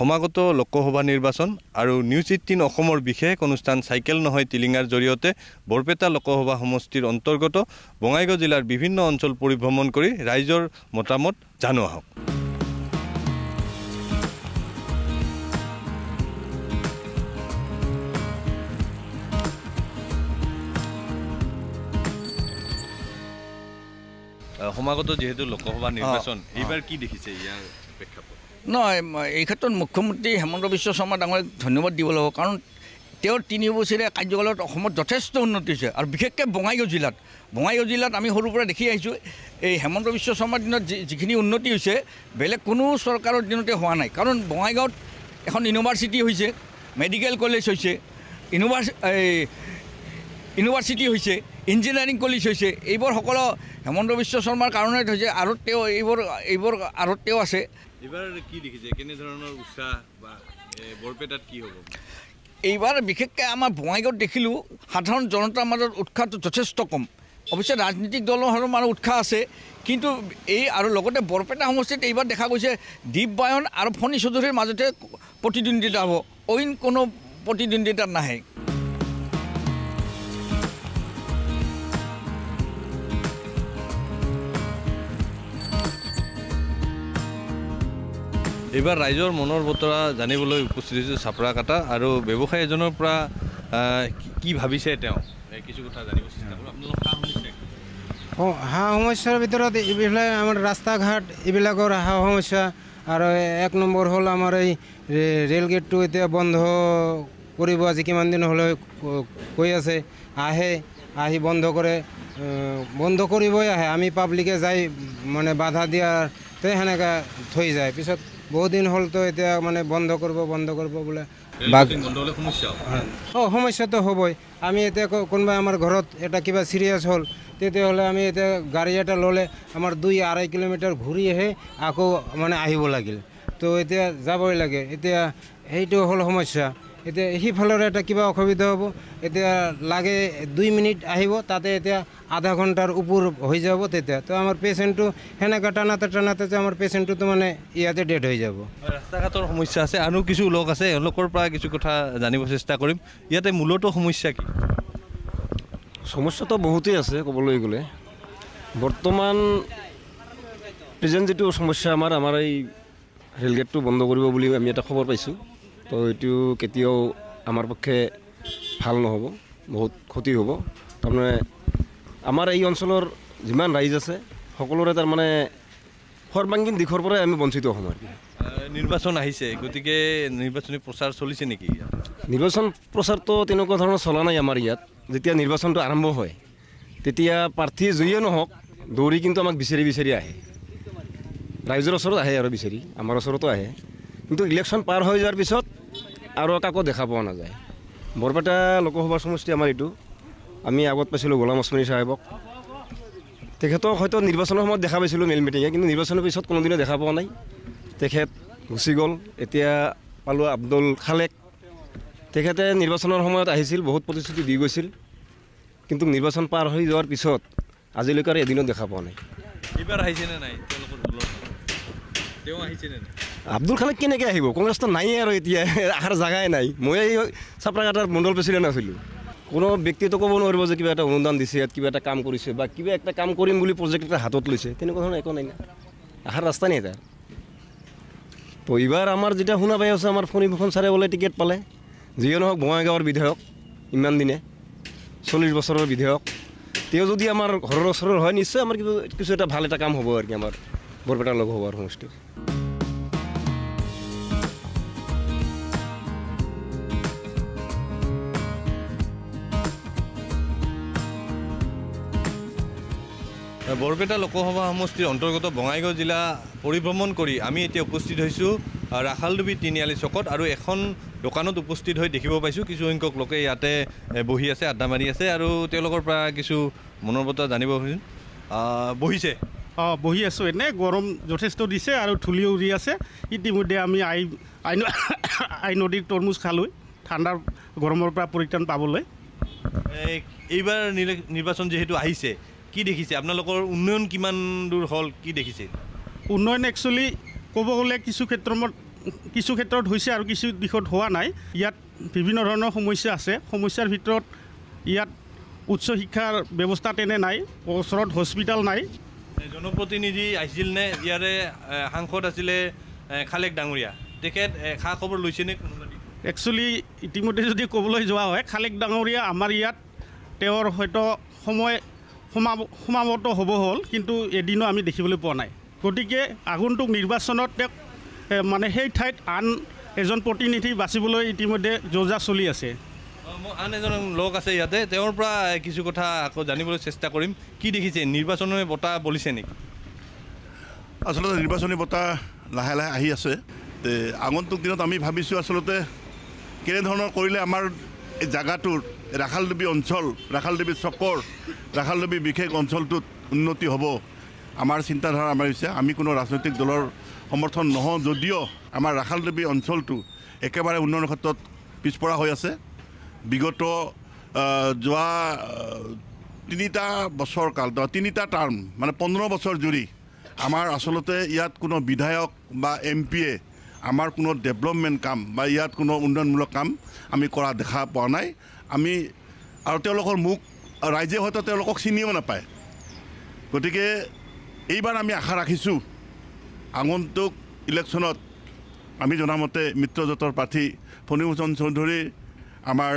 সমাগত লোকসভা নিৰ্বাচন আৰু নিউজ এইটিন অসমৰ বিশেষ অনুষ্ঠান চাইকেল নহয় টিলিঙাৰ জৰিয়তে বৰপেটা লোকসভা সমষ্টিৰ অন্তৰ্গত বঙাইগাঁও জিলাৰ বিভিন্ন অঞ্চল পৰিভ্ৰমণ কৰি ৰাইজৰ মতামত জানো আহক সমাগত যিহেতু লোকসভা নিৰ্বাচন এইবাৰ কি দেখিছে ইয়াৰ প্ৰেক্ষাপট নহয় এই ক্ষেত্ৰত মুখ্যমন্ত্ৰী হেমন্ত বিশ্ব শৰ্মা ডাঙৰীয়াক ধন্যবাদ দিব লাগিব কাৰণ তেওঁৰ তিনিবছৰীয়া কাৰ্যকালত অসমত যথেষ্ট উন্নতি হৈছে আৰু বিশেষকৈ বঙাইগাঁও জিলাত বঙাইগাঁও জিলাত আমি সৰুৰ পৰা দেখি আহিছোঁ এই হেমন্ত বিশ্ব শৰ্মাৰ দিনত যি যিখিনি উন্নতি হৈছে বেলেগ কোনো চৰকাৰৰ দিনতে হোৱা নাই কাৰণ বঙাইগাঁৱত এখন ইউনিভাৰ্চিটি হৈছে মেডিকেল কলেজ হৈছে ইউনিভাৰ্চি এই ইউনিভাৰ্চিটি হৈছে ইঞ্জিনিয়াৰিং কলেজ হৈছে এইবোৰ সকলো হেমন্ত বিশ্ব শৰ্মাৰ কাৰণে হৈছে আৰু তেওঁ এইবোৰ এইবোৰ আঁৰত তেওঁ আছে এইবাৰ বিশেষকৈ আমাৰ বঙাইগাঁৱত দেখিলোঁ সাধাৰণ জনতাৰ মাজত উৎসাহটো যথেষ্ট কম অৱশ্যে ৰাজনৈতিক দলৰ মানে উৎসাহ আছে কিন্তু এই আৰু লগতে বৰপেটা সমষ্টিত এইবাৰ দেখা গৈছে দীপ বায়ন আৰু ফণী চৌধুৰীৰ মাজতে প্ৰতিদ্বন্দ্বিতা হ'ব অইন কোনো প্ৰতিদ্বন্দ্বিতা নাহে এইবাৰ ৰাইজৰ মনৰ বতৰা জানিবলৈ উপস্থিত হৈছোঁ চাপৰা কাটা আৰু ব্যৱসায়ী এজনৰ পৰা কি ভাবিছে তেওঁ কিছু কথা জানিব অঁ হাঁহ সমস্যাৰ ভিতৰত এইবিলাক আমাৰ ৰাস্তা ঘাট এইবিলাকৰ হাঁহ সমস্যা আৰু এক নম্বৰ হ'ল আমাৰ এই ৰেল গেটটো এতিয়া বন্ধ কৰিব আজি কিমান দিন হ'লেও কৈ আছে আহে আহি বন্ধ কৰে বন্ধ কৰিবই আহে আমি পাব্লিকে যাই মানে বাধা দিয়াতে সেনেকৈ থৈ যায় পিছত বহুত দিন হলতো এতিয়া মানে বন্ধ করব বন্ধ করব বলে ও সমস্যা তো হবই আমি এটা কোনবা আমার ঘরত এটা কিবা সিরিয়াস হল তেতিয়া হলে আমি এটা গাড়ি এটা ললে আমার দুই আড়াই কিলোমিটার ঘুরি হে আকো মানে আহিব লাগিল তো এতিয়া যাবই লাগে এতিয়া এইটো হল সমস্যা এতিয়া সিফালৰ এটা কিবা অসুবিধা হ'ব এতিয়া লাগে দুই মিনিট আহিব তাতে এতিয়া আধা ঘণ্টাৰ ওপৰ হৈ যাব তেতিয়া তো আমাৰ পেচেণ্টটো সেনেকৈ টানাতে টানাতে যে আমাৰ পেচেণ্টটোতো মানে ইয়াতে ডেড হৈ যাব ৰাস্তা ঘাটৰ সমস্যা আছে আৰু কিছু লোক আছে এওঁলোকৰ পৰা কিছু কথা জানিব চেষ্টা কৰিম ইয়াতে মূলতো সমস্যা কি সমস্যাটো বহুতেই আছে ক'বলৈ গ'লে বৰ্তমান প্ৰেজেণ্ট যিটো সমস্যা আমাৰ আমাৰ এই ৰেলগেটটো বন্ধ কৰিব বুলি আমি এটা খবৰ পাইছোঁ তো এইটো কেতিয়াও আমাৰ পক্ষে ভাল নহ'ব বহুত ক্ষতি হ'ব তাৰমানে আমাৰ এই অঞ্চলৰ যিমান ৰাইজ আছে সকলোৰে তাৰমানে সৰ্বাংগীন দিশৰ পৰাই আমি বঞ্চিত হ'ম আৰু নিৰ্বাচন আহিছে গতিকে নিৰ্বাচনী প্ৰচাৰ চলিছে নেকি নিৰ্বাচন প্ৰচাৰটো তেনেকুৱা ধৰণৰ চলা নাই আমাৰ ইয়াত যেতিয়া নিৰ্বাচনটো আৰম্ভ হয় তেতিয়া প্ৰাৰ্থীয়ে যিয়ে নহওক দৌৰি কিন্তু আমাক বিচাৰি বিচাৰি আহে ৰাইজৰ ওচৰত আহে আৰু বিচাৰি আমাৰ ওচৰতো আহে কিন্তু ইলেকশ্যন পাৰ হৈ যোৱাৰ পিছত আৰু কাকো দেখা পোৱা নাযায় বৰপেটা লোকসভাৰ সমষ্টি আমাৰ এইটো আমি আগত পাইছিলোঁ গোলাম ওচমানী চাহেবক তেখেতক হয়তো নিৰ্বাচনৰ সময়ত দেখা পাইছিলোঁ মেইন মিটিঙে কিন্তু নিৰ্বাচনৰ পিছত কোনোদিনে দেখা পোৱা নাই তেখেত গুচি গ'ল এতিয়া পালোঁ আব্দুল খালেক তেখেতে নিৰ্বাচনৰ সময়ত আহিছিল বহুত প্ৰতিশ্ৰুতি দি গৈছিল কিন্তু নিৰ্বাচন পাৰ হৈ যোৱাৰ পিছত আজিলৈকে আৰু এদিনত দেখা পোৱা নাই আব্দুল খালেক কেনেকৈ আহিব কংগ্ৰেছটো নাইয়ে আৰু এতিয়া আহাৰ জাগাই নাই ময়ে চাপ্ৰাঘাটাৰ মণ্ডল প্ৰেচিডেণ্ট আছিলোঁ কোনো ব্যক্তিয়েতো ক'ব নোৱাৰিব যে কিবা এটা অনুদান দিছে ইয়াত কিবা এটা কাম কৰিছে বা কিবা এটা কাম কৰিম বুলি প্ৰজেক্ট এটা হাতত লৈছে তেনেকুৱা ধৰণৰ একো নাই না আহাৰ ৰাস্তা নাই তাৰ তো এইবাৰ আমাৰ যেতিয়া শুনা পাই আছে আমাৰ ফণীভূষণ ছাৰে বোলে টিকেট পালে যিয়ে নহওক বঙাইগাঁৱৰ বিধায়ক ইমান দিনে চল্লিছ বছৰৰ বিধায়ক তেওঁ যদি আমাৰ ঘৰৰ ওচৰৰ হয় নিশ্চয় আমাৰ কিবা কিছু এটা ভাল এটা কাম হ'ব আৰু কি আমাৰ বৰপেটাৰ লগ হ'ব আৰু সমষ্টিৰ বৰপেটা লোকসভা সমষ্টিৰ অন্তৰ্গত বঙাইগাঁও জিলা পৰিভ্ৰমণ কৰি আমি এতিয়া উপস্থিত হৈছোঁ ৰাখালডুবি তিনিআলি চকত আৰু এখন দোকানত উপস্থিত হৈ দেখিব পাইছোঁ কিছুসংখ্যক লোকে ইয়াতে বহি আছে আড্ডা মাৰি আছে আৰু তেওঁলোকৰ পৰা কিছু মনৰ বতৰা জানিব খুজিছোঁ বহিছে অঁ বহি আছোঁ এনে গৰম যথেষ্ট দিছে আৰু ধূলি উৰি আছে ইতিমধ্যে আমি আই আই আই নদীৰ তৰমুজ খালোঁ ঠাণ্ডাৰ গৰমৰ পৰা পৰিত্ৰাণ পাবলৈ এইবাৰ নিৰ্বাচন যিহেতু আহিছে কি দেখিছে আপোনালোকৰ উন্নয়ন কিমান দূৰ হ'ল কি দেখিছে উন্নয়ন একচুৱেলি ক'ব গ'লে কিছু ক্ষেত্ৰত কিছু ক্ষেত্ৰত হৈছে আৰু কিছু দিশত হোৱা নাই ইয়াত বিভিন্ন ধৰণৰ সমস্যা আছে সমস্যাৰ ভিতৰত ইয়াত উচ্চ শিক্ষাৰ ব্যৱস্থা তেনে নাই ওচৰত হস্পিটেল নাই জনপ্ৰতিনিধি আহিছিল নে ইয়াৰে সাংসদ আছিলে খালেক ডাঙৰীয়া তেখেত খা খবৰ লৈছেনে একচুৱেলি ইতিমধ্যে যদি ক'বলৈ যোৱা হয় খালেক ডাঙৰীয়া আমাৰ ইয়াত তেওঁৰ হয়তো সময় সমাব সমাবত হ'ব হ'ল কিন্তু এদিনো আমি দেখিবলৈ পোৱা নাই গতিকে আগন্তুক নিৰ্বাচনত তেওঁক মানে সেই ঠাইত আন এজন প্ৰতিনিধি বাচিবলৈ ইতিমধ্যে যো জা চলি আছে মোৰ আন এজন লোক আছে ইয়াতে তেওঁৰ পৰা কিছু কথা আকৌ জানিবলৈ চেষ্টা কৰিম কি দেখিছে নিৰ্বাচনী বঁটা বলিছে নেকি আচলতে নিৰ্বাচনী বঁটা লাহে লাহে আহি আছে আগন্তুক দিনত আমি ভাবিছোঁ আচলতে কেনেধৰণৰ কৰিলে আমাৰ জেগাটোৰ ৰাখালদেৱী অঞ্চল ৰাখালদেৱী চকৰ ৰাখালদেৱী বিশেষ অঞ্চলটোত উন্নতি হ'ব আমাৰ চিন্তাধাৰা আমাৰ হৈছে আমি কোনো ৰাজনৈতিক দলৰ সমৰ্থন নহওঁ যদিও আমাৰ ৰাখালদেৱী অঞ্চলটো একেবাৰে উন্নয়নৰ ক্ষেত্ৰত পিছপৰা হৈ আছে বিগত যোৱা তিনিটা বছৰ কাল তিনিটা টাৰ্ম মানে পোন্ধৰ বছৰ জুৰি আমাৰ আচলতে ইয়াত কোনো বিধায়ক বা এম পিয়ে আমাৰ কোনো ডেভেলপমেণ্ট কাম বা ইয়াত কোনো উন্নয়নমূলক কাম আমি কৰা দেখা পোৱা নাই আমি আৰু তেওঁলোকৰ মুখ ৰাইজে হয়তো তেওঁলোকক চিনিও নাপায় গতিকে এইবাৰ আমি আশা ৰাখিছোঁ আগন্তুক ইলেকশ্যনত আমি জনামতে মিত্ৰজোঁটৰ প্ৰাৰ্থী ফণীভূষণ চৌধুৰী আমাৰ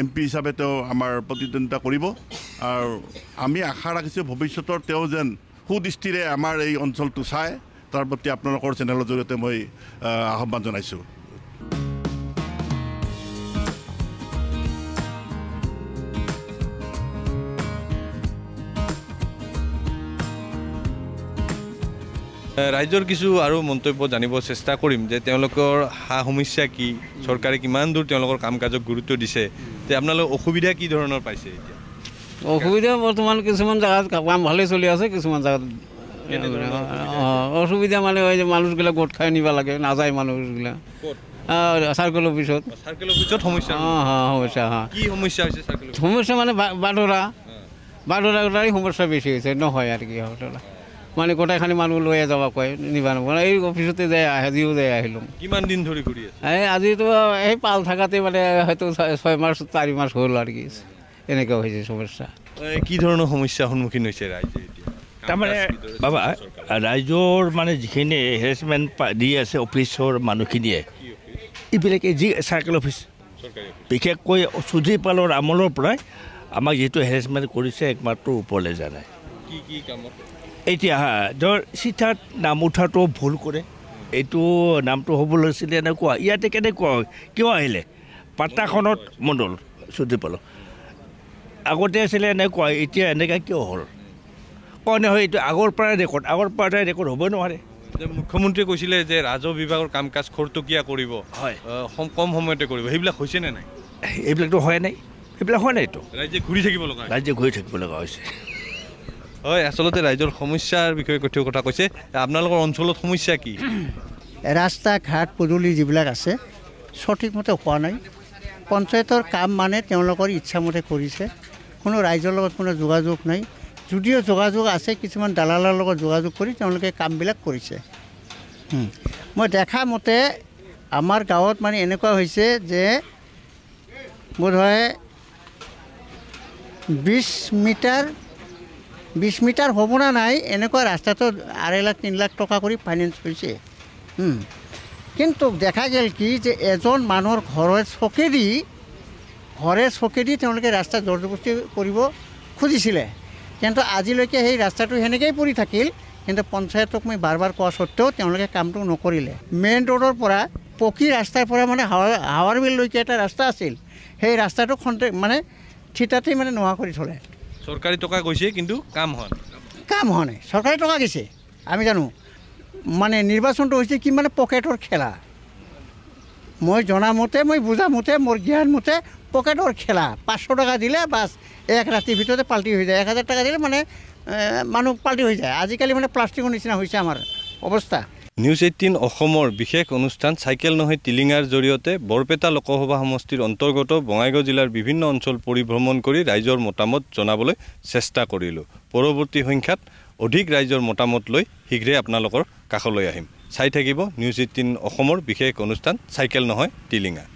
এম পি হিচাপে তেওঁ আমাৰ প্ৰতিদ্বন্দ্বিতা কৰিব আৰু আমি আশা ৰাখিছোঁ ভৱিষ্যতৰ তেওঁ যেন সুদৃষ্টিৰে আমাৰ এই অঞ্চলটো চায় তাৰ প্ৰতি আপোনালোকৰ চেনেলৰ জৰিয়তে মই আহ্বান জনাইছোঁ ৰাইজৰ কিছু আৰু মন্তব্য জানিব চেষ্টা কৰিম যে তেওঁলোকৰ সা সমস্যা কি চৰকাৰে কিমান দূৰ তেওঁলোকৰ কাম কাজক গুৰুত্ব দিছে যে আপোনালোকে অসুবিধা কি ধৰণৰ পাইছে এতিয়া অসুবিধা বৰ্তমান কিছুমান জেগাত কাম ভালেই চলি আছে কিছুমান জেগাত অসুবিধা মানে হয় যে মানুষগুলা গোট খাই নিব লাগে নাযায় মানুষগুলা চাৰ্কেল অফিচত সমস্যা সমস্যা মানে বাদৰা বাদৰাৰ সমস্যা বেছি হৈছে নহয় আৰু কি মানে গোটেইখানি মানুহ লৈ যাব কয় নিব এই অফিচতে যাই আজিও যাই আহিলোঁ কিমান দিন ধৰি ঘূৰি আছে এই আজিতো এই পাল থাকাতে মানে হয়তো ছয় মাৰ্চ চাৰি মাৰ্চ হ'ল আৰু কি এনেকুৱা হৈছে সমস্যা কি ধৰণৰ সমস্যাৰ সন্মুখীন হৈছে ৰাইজে তাৰমানে বাবা ৰাইজৰ মানে যিখিনি হেৰেচমেণ্ট দি আছে অফিচৰ মানুহখিনিয়ে এইবিলাকে যি চাৰ্কেল অফিচ বিশেষকৈ পালৰ আমলৰ পৰাই আমাক যিটো হেৰেচমেণ্ট কৰিছে একমাত্ৰ ওপৰলৈ জানে এতিয়া ধৰ চিঠাত নাম উঠাটো ভুল কৰে এইটো নামটো হ'ব লৈছিলে এনেকুৱা ইয়াতে কেনেকুৱা হয় কিয় আহিলে পাট্টাখনত মণ্ডল পালৰ আগতে আছিলে এনেকুৱা এতিয়া এনেকৈ কিয় হ'ল পোৱা হয় এইটো আগৰ পৰাই ৰেকৰ্ড আগৰ পৰাই ৰেকৰ্ড হ'ব নোৱাৰে মুখ্যমন্ত্ৰীয়ে কৈছিলে যে ৰাজহ বিভাগৰ কাম কাজ খৰতকীয়া কৰিব হয় কম সময়তে কৰিব সেইবিলাক হৈছেনে নাই এইবিলাকতো হয় নাই সেইবিলাক হয় নাইতো ৰাইজে ঘূৰি থাকিব লগা ৰাইজে ঘূৰি থাকিব লগা হৈছে হয় আচলতে ৰাইজৰ সমস্যাৰ বিষয়ে কঠিয় কথা কৈছে আপোনালোকৰ অঞ্চলত সমস্যা কি ৰাস্তা ঘাট পদূলি যিবিলাক আছে সঠিক মতে হোৱা নাই পঞ্চায়তৰ কাম মানে তেওঁলোকৰ ইচ্ছামতে কৰিছে কোনো ৰাইজৰ লগত কোনো যোগাযোগ নাই যদিও যোগাযোগ আছে কিছুমান দালালৰ লগত যোগাযোগ কৰি তেওঁলোকে কামবিলাক কৰিছে মই দেখা মতে আমাৰ গাঁৱত মানে এনেকুৱা হৈছে যে বোধহয় বিছ মিটাৰ বিছ মিটাৰ হ'ব না নাই এনেকুৱা ৰাস্তাটো আঢ়ৈ লাখ তিনি লাখ টকা কৰি ফাইনেন্স হৈছে কিন্তু দেখা গ'ল কি যে এজন মানুহৰ ঘৰৰ চকেদি ঘৰে চকেদি তেওঁলোকে ৰাস্তা জৰ্জবস্তি কৰিব খুজিছিলে কিন্তু আজিলৈকে সেই ৰাস্তাটো সেনেকেই পৰি থাকিল কিন্তু পঞ্চায়তক মই বাৰ বাৰ কোৱা স্বত্তেও তেওঁলোকে কামটো নকৰিলে মেইন ৰোডৰ পৰা পকী ৰাস্তাৰ পৰা মানে হাৱাৰ হাৱাৰ মিললৈকে এটা ৰাস্তা আছিল সেই ৰাস্তাটো খন্তে মানে থিতাতেই মানে নোহোৱা কৰি থ'লে চৰকাৰী টকা গৈছে কিন্তু কাম হোৱা নাই কাম হোৱা নাই চৰকাৰী টকা গৈছে আমি জানো মানে নিৰ্বাচনটো হৈছে কি মানে পকেটৰ খেলা মই জনামতে মই বুজামতে মোৰ জ্ঞানমতে পকেটৰ খেলা পাঁচশ টকা দিলে বাছ এক ৰাতিৰ ভিতৰতে পাল্টি হৈ যায় এক হাজাৰ টকা দিলে মানে মানুহ পাল্টি হৈ যায় আজিকালি মানে প্লাষ্টিকৰ নিচিনা হৈছে আমাৰ অৱস্থা নিউজ এইটিন অসমৰ বিশেষ অনুষ্ঠান চাইকেল নহয় টিলিঙাৰ জৰিয়তে বৰপেটা লোকসভা সমষ্টিৰ অন্তৰ্গত বঙাইগাঁও জিলাৰ বিভিন্ন অঞ্চল পৰিভ্ৰমণ কৰি ৰাইজৰ মতামত জনাবলৈ চেষ্টা কৰিলোঁ পৰৱৰ্তী সংখ্যাত অধিক ৰাইজৰ মতামত লৈ শীঘ্ৰে আপোনালোকৰ কাষলৈ আহিম চাই থাকিব নিউজ এইটিন অসমৰ বিশেষ অনুষ্ঠান চাইকেল নহয় টিলিঙা